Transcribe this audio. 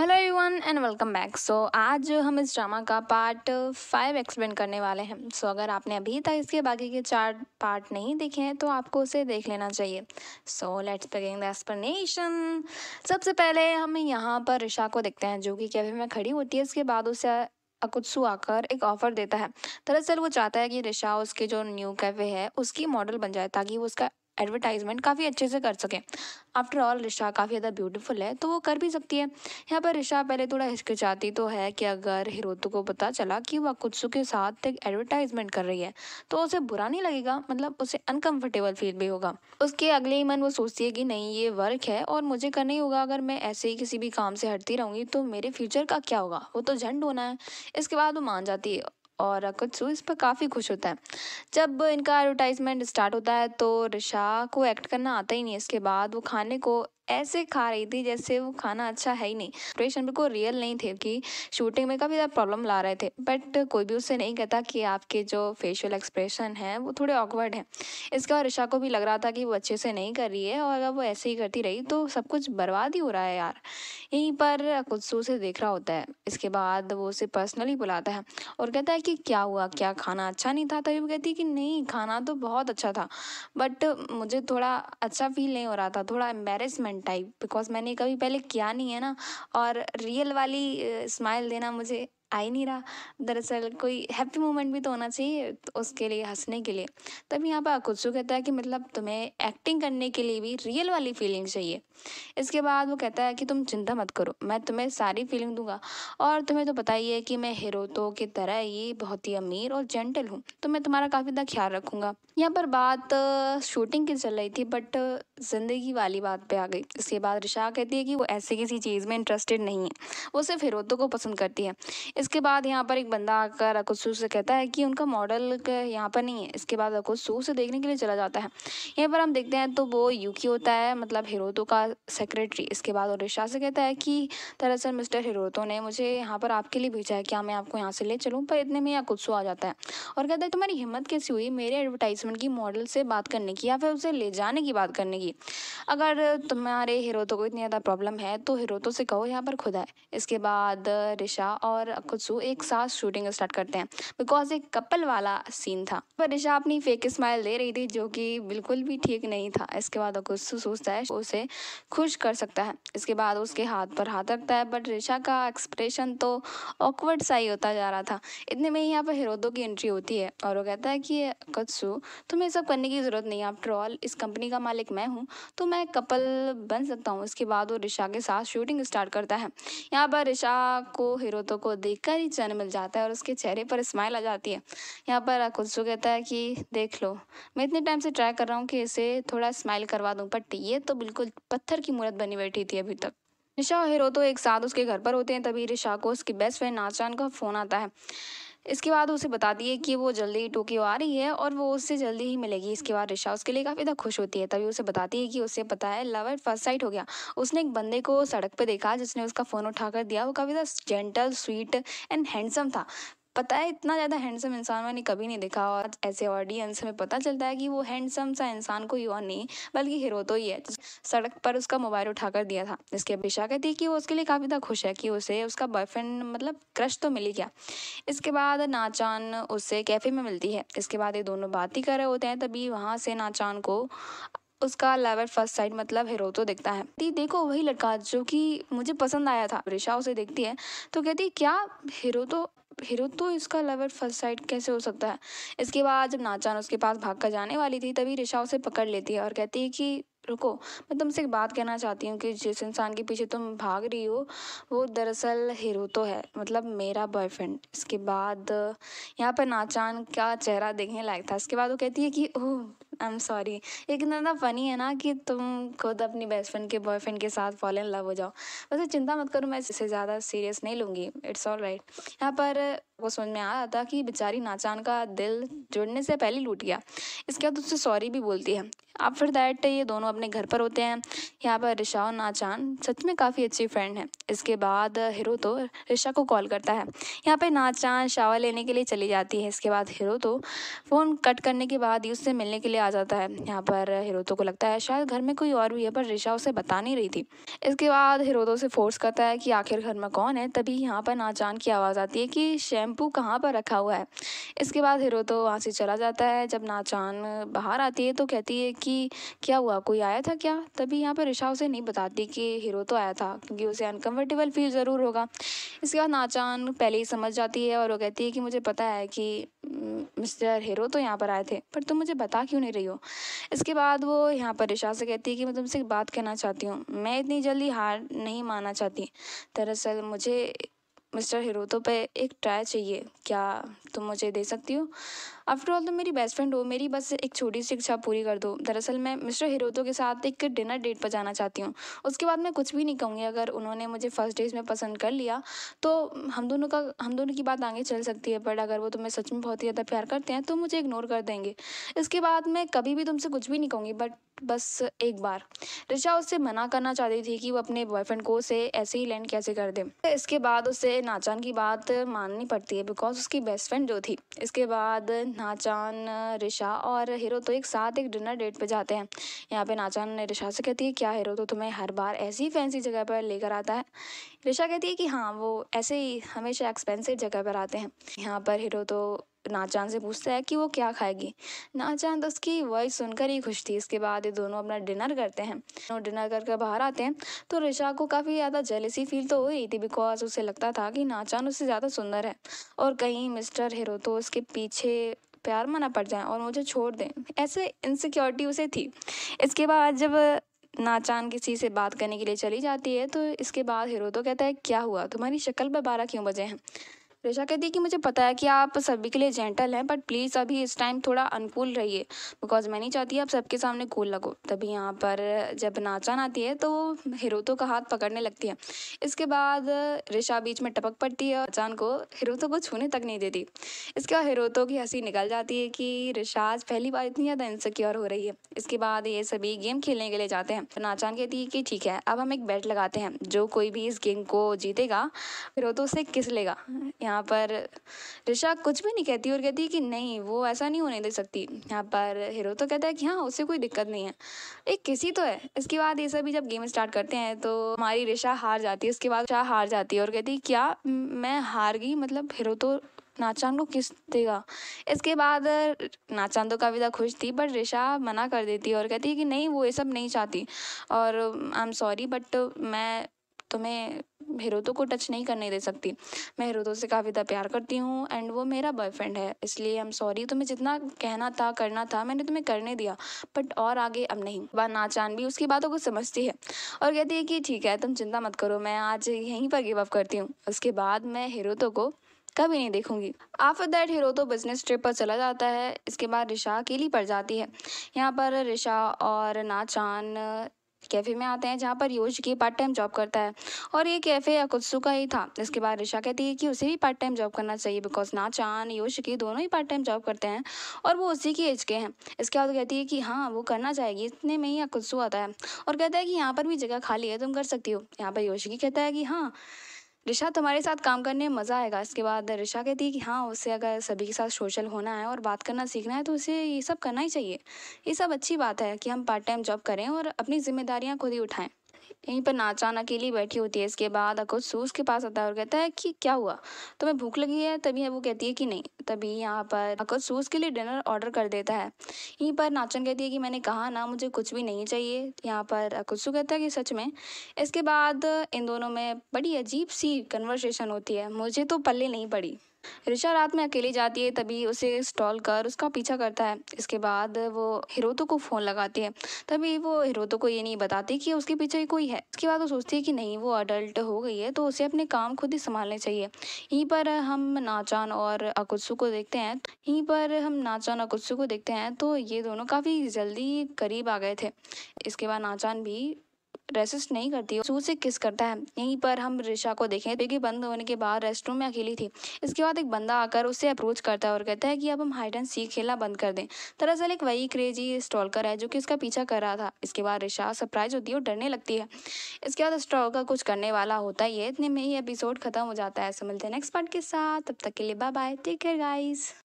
hello everyone and welcome back so आज हम इस ड्रामा का पार्ट फाइव एक्सप्लेन करने वाले हैं सो so, अगर आपने अभी तक इसके बाकी के चार पार्ट नहीं देखे हैं तो आपको उसे देख लेना चाहिए so let's begin the explanation सबसे पहले हम यहाँ पर ऋषा को देखते हैं जो कि कैफे में खड़ी होती है इसके बाद उसे अकुत्सु आकर एक ऑफ़र देता है दरअसल वो चाहता है कि रिशा उसके जो न्यू कैफ़े है उसकी मॉडल बन जाए ताकि वो उसका एडवर्टाइजमेंट काफ़ी अच्छे से कर सकें आफ्टर ऑल रिशा काफ़ी ज़्यादा ब्यूटीफुल है तो वो कर भी सकती है यहाँ पर रिशा पहले थोड़ा हिचकिचाती तो है कि अगर हिरोतु को पता चला कि वह कुत्सु के साथ एक एडवर्टाइजमेंट कर रही है तो उसे बुरा नहीं लगेगा मतलब उसे अनकम्फर्टेबल फील भी होगा उसके अगले ही मन वो सोचती है कि नहीं ये वर्क है और मुझे करना ही होगा अगर मैं ऐसे ही किसी भी काम से हटती रहूँगी तो मेरे फ्यूचर का क्या होगा वो तो झंड होना है इसके बाद वो मान जाती है और सू इस पर काफ़ी खुश होता है जब इनका एडवर्टाइजमेंट स्टार्ट होता है तो रिशा को एक्ट करना आता ही नहीं है इसके बाद वो खाने को ऐसे खा रही थी जैसे वो खाना अच्छा है ही नहीं प्रेशन बिल्कुल रियल नहीं थे कि शूटिंग में काफ़ी ज़्यादा प्रॉब्लम ला रहे थे बट कोई भी उससे नहीं कहता कि आपके जो फेशियल एक्सप्रेशन है वो थोड़े ऑकवर्ड है इसके बाद ऋषा को भी लग रहा था कि वो अच्छे से नहीं कर रही है और अगर वो ऐसे ही करती रही तो सब कुछ बर्बाद ही हो रहा है यार यहीं पर कुछ उसे देख रहा होता है इसके बाद वो उसे पर्सनली बुलाता है और कहता है कि क्या हुआ क्या खाना अच्छा नहीं था तभी वो कहती कि नहीं खाना तो बहुत अच्छा था बट मुझे थोड़ा अच्छा फील नहीं हो रहा था थोड़ा एम्बेरसमेंट डिफरेंट टाइप बिकॉज मैंने कभी पहले किया नहीं है ना और रियल वाली स्माइल देना मुझे आ ही नहीं रहा दरअसल कोई हैप्पी मोमेंट भी तो होना चाहिए तो उसके लिए हंसने के लिए तभी यहाँ पर कुछ कहता है कि मतलब तुम्हें एक्टिंग करने के लिए भी रियल वाली फीलिंग चाहिए इसके बाद वो कहता है कि तुम चिंता मत करो मैं तुम्हें सारी फीलिंग दूंगा और तुम्हें तो पता ही है कि मैं तो की तरह ही बहुत ही अमीर और जेंटल हूँ तो मैं तुम्हारा काफ़ी ज़्यादा ख्याल रखूँगा यहाँ पर बात शूटिंग की चल रही थी बट ज़िंदगी वाली बात पे आ गई इसके बाद रिशा कहती है कि वो ऐसी किसी चीज़ में इंटरेस्टेड नहीं है वो सिर्फ हिरोतो को पसंद करती है इसके बाद यहाँ पर एक बंदा आकर अकुसू से कहता है कि उनका मॉडल यहाँ पर नहीं है इसके बाद अकुसू से देखने के लिए चला जाता है यहाँ पर हम देखते हैं तो वो यूकी होता है मतलब हिरोतो का सेक्रेटरी इसके बाद उड़ीसा से कहता है कि दरअसल मिस्टर हिरोतो ने मुझे यहाँ पर आपके लिए भेजा है क्या मैं आपको यहाँ से ले चलूँ पर इतने में याकुत्सु आ जाता है और कहता है तुम्हारी हिम्मत कैसी हुई मेरे एडवर्टाइजमेंट की मॉडल से बात करने की या फिर उसे ले जाने की बात करने की अगर तुम्हारे हिरोतो को इतनी ज़्यादा प्रॉब्लम है तो हिरोतो से कहो यहाँ पर खुद है इसके बाद रिशा और कुत्सू एक साथ शूटिंग स्टार्ट करते हैं बिकॉज एक कपल वाला सीन था पर रिशा अपनी फेक स्माइल दे रही थी जो कि बिल्कुल भी ठीक नहीं था इसके बाद अकुत्सु सोचता है उसे खुश कर सकता है इसके बाद उसके हाथ पर हाथ रखता है बट रिशा का एक्सप्रेशन तो ऑकवर्ड सा ही होता जा रहा था इतने में ही यहाँ पर हिरोदो की एंट्री होती है और वो कहता है कि कत्सु तुम्हें सब करने की ज़रूरत नहीं है आफ्टर ऑल इस कंपनी का मालिक मैं हूँ तो मैं कपल बन सकता हूँ इसके बाद वो रिशा के साथ शूटिंग स्टार्ट करता है यहाँ पर रिशा को हिरोदो को कर ही चैन मिल जाता है और उसके चेहरे पर स्माइल आ जाती है यहाँ पर कत्सु कहता है कि देख लो मैं इतने टाइम से ट्राई कर रहा हूँ कि इसे थोड़ा स्माइल करवा दूँ बट ये तो बिल्कुल पत्थर की मूर्त बनी बैठी थी अभी तक निशा और तो एक साथ उसके घर पर होते हैं तभी रिशा को उसकी बेस्ट फ्रेंड नाचान का फ़ोन आता है इसके बाद उसे बताती है कि वो जल्दी ही टोक्यो आ रही है और वो उससे जल्दी ही मिलेगी इसके बाद रिशा उसके लिए काफ़ी ज़्यादा खुश होती है तभी उसे बताती है कि उसे पता है लव एट फर्स्ट साइट हो गया उसने एक बंदे को सड़क पर देखा जिसने उसका फ़ोन उठा कर दिया वो काफ़ी ज़्यादा जेंटल स्वीट एंड हैंडसम था पता है इतना ज़्यादा हैंडसम इंसान मैंने कभी नहीं देखा और ऐसे ऑडियंस में पता चलता है कि वो हैंडसम सा इंसान को और नहीं बल्कि हीरो तो ही है सड़क पर उसका मोबाइल उठाकर दिया था इसके अभिषा कहती है कि वो उसके लिए काफ़ी ज़्यादा खुश है कि उसे उसका बॉयफ्रेंड मतलब क्रश तो मिली क्या इसके बाद नाचान उससे कैफ़े में मिलती है इसके बाद ये दोनों बात ही कर रहे होते हैं तभी वहाँ से नाचान को उसका लवर फर्स्ट साइड मतलब हीरो तो दिखता है दी देखो वही लड़का जो कि मुझे पसंद आया था रिशा उसे देखती है तो कहती है क्या हीरो तो हीरो तो इसका लवर फर्स्ट साइड कैसे हो सकता है इसके बाद जब नाचान उसके पास भाग कर जाने वाली थी तभी रिशा उसे पकड़ लेती है और कहती है कि रुको मैं तुमसे एक बात कहना चाहती हूँ कि जिस इंसान के पीछे तुम भाग रही हो वो दरअसल हीरो तो है मतलब मेरा बॉयफ्रेंड इसके बाद यहाँ पर नाचान का चेहरा देखने लायक था इसके बाद वो कहती है कि ओह आई एम सॉरी ये कितना ज़्यादा फनी है ना कि तुम खुद अपनी बेस्ट फ्रेंड के बॉयफ्रेंड के साथ फॉल इन लव हो जाओ वैसे चिंता मत करो मैं इससे ज़्यादा सीरियस नहीं लूँगी इट्स ऑल राइट यहाँ पर वो समझ में आ रहा था कि बेचारी नाचान का दिल जुड़ने से पहले लूट गया इसके बाद उससे सॉरी भी बोलती है फिर दैट ये दोनों अपने घर पर होते हैं यहाँ पर रिशा और नाचान सच में काफ़ी अच्छी फ्रेंड है इसके बाद हिरो तो रिशा को कॉल करता है यहाँ पे नाचान शावर लेने के लिए चली जाती है इसके बाद हिरो तो फ़ोन कट करने के बाद ही उससे मिलने के लिए आ जाता है यहाँ पर हिरोतो को लगता है शायद घर में कोई और भी है पर रिशा उसे बता नहीं रही थी इसके बाद हिरोतो से फोर्स करता है कि आखिर घर में कौन है तभी यहाँ पर नाचान की आवाज़ आती है कि शैम्पू कहाँ पर रखा हुआ है इसके बाद हिरो तो वहाँ से चला जाता है जब नाचान बाहर आती है तो कहती है कि क्या हुआ कोई आया था क्या तभी यहाँ पर रिशा उसे नहीं बताती कि हिरो तो आया था क्योंकि उसे अनकम्फर्ट कंफर्टेबल फील ज़रूर होगा इसके बाद नाचान पहले ही समझ जाती है और वो कहती है कि मुझे पता है कि मिस्टर हीरो तो यहाँ पर आए थे पर तुम मुझे बता क्यों नहीं रही हो इसके बाद वो यहाँ पर रिशा से कहती है कि मैं तुमसे बात कहना चाहती हूँ मैं इतनी जल्दी हार नहीं मानना चाहती दरअसल मुझे मिस्टर हिरोतो पे एक ट्राई चाहिए क्या तुम मुझे दे सकती हो आफ्टर ऑल तुम मेरी बेस्ट फ्रेंड हो मेरी बस एक छोटी सी इच्छा पूरी कर दो दरअसल मैं मिस्टर हिरोतो के साथ एक डिनर डेट पर जाना चाहती हूँ उसके बाद मैं कुछ भी नहीं कहूँगी अगर उन्होंने मुझे फर्स्ट डेज में पसंद कर लिया तो हम दोनों का हम दोनों की बात आगे चल सकती है बट अगर वो तुम्हें सच में बहुत ही ज़्यादा प्यार करते हैं तो मुझे इग्नोर कर देंगे इसके बाद मैं कभी भी तुमसे कुछ भी नहीं कहूँगी बट बस एक बार रिचा उससे मना करना चाहती थी कि वो अपने बॉयफ्रेंड को उसे ऐसे ही लैंड कैसे कर दे इसके बाद उसे नाचान की बात माननी पड़ती है बिकॉज उसकी बेस्ट फ्रेंड जो थी इसके बाद नाचान रिशा और हीरो तो एक साथ एक डिनर डेट पे जाते हैं यहाँ पे नाचान ने रिशा से कहती है क्या हीरो तो तुम्हें हर बार ऐसी ही फैंसी जगह पर लेकर आता है रिशा कहती है कि हाँ वो ऐसे ही हमेशा एक्सपेंसिव जगह पर आते हैं यहाँ पर हीरो तो नाचान से पूछता है कि वो क्या खाएगी नाचान तो उसकी वॉइस सुनकर ही खुश थी इसके बाद ये दोनों अपना डिनर करते हैं दोनों डिनर करके बाहर आते हैं तो ऋषा को काफ़ी ज़्यादा जेलसी फील तो हो रही थी बिकॉज उसे लगता था कि नाचान उससे ज़्यादा सुंदर है और कहीं मिस्टर हिरो तो उसके पीछे प्यार मना पड़ जाए और मुझे छोड़ दें ऐसे इनसिक्योरिटी उसे थी इसके बाद जब नाचान किसी से बात करने के लिए चली जाती है तो इसके बाद हीरो तो कहता है क्या हुआ तुम्हारी शक्ल पर बारह क्यों बजे हैं रेशा कहती है कि मुझे पता है कि आप सभी के लिए जेंटल हैं बट प्लीज़ अभी इस टाइम थोड़ा अनकूल रहिए बिकॉज मैं नहीं चाहती आप सबके सामने कूल लगो तभी यहाँ पर जब नाचान आती है तो हिरोतो का हाथ पकड़ने लगती है इसके बाद रेशा बीच में टपक पड़ती है नाचान को हिरोतो को छूने तक नहीं देती इसके बाद हिरोतो की हंसी निकल जाती है कि रिशाज पहली बार इतनी ज़्यादा इनसिक्योर हो रही है इसके बाद ये सभी गेम खेलने के लिए जाते हैं तो नाचान कहती है कि ठीक है अब हम एक बैट लगाते हैं जो कोई भी इस गेम को जीतेगा हिरोतो से किस लेगा यहाँ पर ऋषा कुछ भी नहीं कहती और कहती है कि नहीं वो ऐसा नहीं होने दे सकती यहाँ पर हीरो तो कहता है कि हाँ उससे कोई दिक्कत नहीं है एक किसी तो है इसके बाद ये सभी जब गेम स्टार्ट करते हैं तो हमारी ऋषा हार जाती है उसके बाद ऋषा हार जाती है और कहती है क्या मैं हार गई मतलब हीरो तो नाचान को किस देगा इसके बाद नाचान तो काफ़ी ज़्यादा खुश थी बट रिशा मना कर देती है और कहती है कि नहीं वो ये सब नहीं चाहती और आई एम सॉरी बट मैं तो मैं हिरोतो को टच नहीं करने दे सकती मैं हिरोतो से काफ़ी ज़्यादा प्यार करती हूँ एंड वो मेरा बॉयफ्रेंड है इसलिए आई एम सॉरी तुम्हें जितना कहना था करना था मैंने तुम्हें करने दिया बट और आगे अब नहीं वह नाचान भी उसकी बातों को समझती है और कहती है कि ठीक है तुम चिंता मत करो मैं आज यहीं पर गिव अप करती हूँ उसके बाद मैं हिरोतो को कभी नहीं देखूंगी आफ्टर दैट हीरो तो बिजनेस ट्रिप पर चला जाता है इसके बाद रिशा अकेली पड़ जाती है यहाँ पर रिशा और नाचान कैफ़े में आते हैं जहाँ पर योज की पार्ट टाइम जॉब करता है और ये कैफ़े अकुत्सु का ही था इसके बाद ऋषा कहती है कि उसे भी पार्ट टाइम जॉब करना चाहिए बिकॉज ना चान योश की दोनों ही पार्ट टाइम जॉब करते हैं और वो उसी की एज के हैं इसके बाद कहती है कि हाँ वो करना चाहेगी इतने में ही अकुत्सु आता है और कहता है कि यहाँ पर भी जगह खाली है तुम कर सकती हो यहाँ पर योशिकी कहता है कि हाँ रिशा तुम्हारे साथ काम करने में मज़ा आएगा इसके बाद रिशा कहती है कि हाँ उसे अगर सभी के साथ सोशल होना है और बात करना सीखना है तो उसे ये सब करना ही चाहिए ये सब अच्छी बात है कि हम पार्ट टाइम जॉब करें और अपनी जिम्मेदारियाँ खुद ही उठाएँ यहीं पर नाचान अकेली बैठी होती है इसके बाद अकुश सूस के पास आता है और कहता है कि क्या हुआ तुम्हें भूख लगी है तभी वो कहती है कि नहीं तभी यहाँ पर अकुश सूस के लिए डिनर ऑर्डर कर देता है यहीं पर नाचन कहती है कि मैंने कहा ना मुझे कुछ भी नहीं चाहिए यहाँ पर अकुशु कहता है कि सच में इसके बाद इन दोनों में बड़ी अजीब सी कन्वर्सेशन होती है मुझे तो पल्ले नहीं पड़ी ऋषा रात में अकेली जाती है तभी उसे स्टॉल कर उसका पीछा करता है इसके बाद वो हिरोतो को फ़ोन लगाती है तभी वो हिरोतो को ये नहीं बताती कि उसके पीछे कोई है इसके बाद वो सोचती है कि नहीं वो अडल्ट हो गई है तो उसे अपने काम खुद ही संभालने चाहिए यहीं पर हम नाचान और अकुत्सु को देखते हैं यहीं पर हम नाचान अकुत्सु को देखते हैं तो ये दोनों काफ़ी जल्दी करीब आ गए थे इसके बाद नाचान भी रेसिस्ट नहीं करती सूद से किस करता है यहीं पर हम रिशा को देखें क्योंकि बंद होने के बाद रूम में अकेली थी इसके बाद एक बंदा आकर उससे अप्रोच करता है और कहता है कि अब हम हाइड एंड सीख खेलना बंद कर दें दरअसल एक वही क्रेजी स्टॉलकर है जो कि उसका पीछा कर रहा था इसके बाद रिशा सरप्राइज होती है और डरने लगती है इसके बाद स्टॉलकर कुछ करने वाला होता ही है इतने में ही एपिसोड खत्म हो जाता है समझते हैं नेक्स्ट पार्ट के साथ तब तक के लिए bye bye take care guys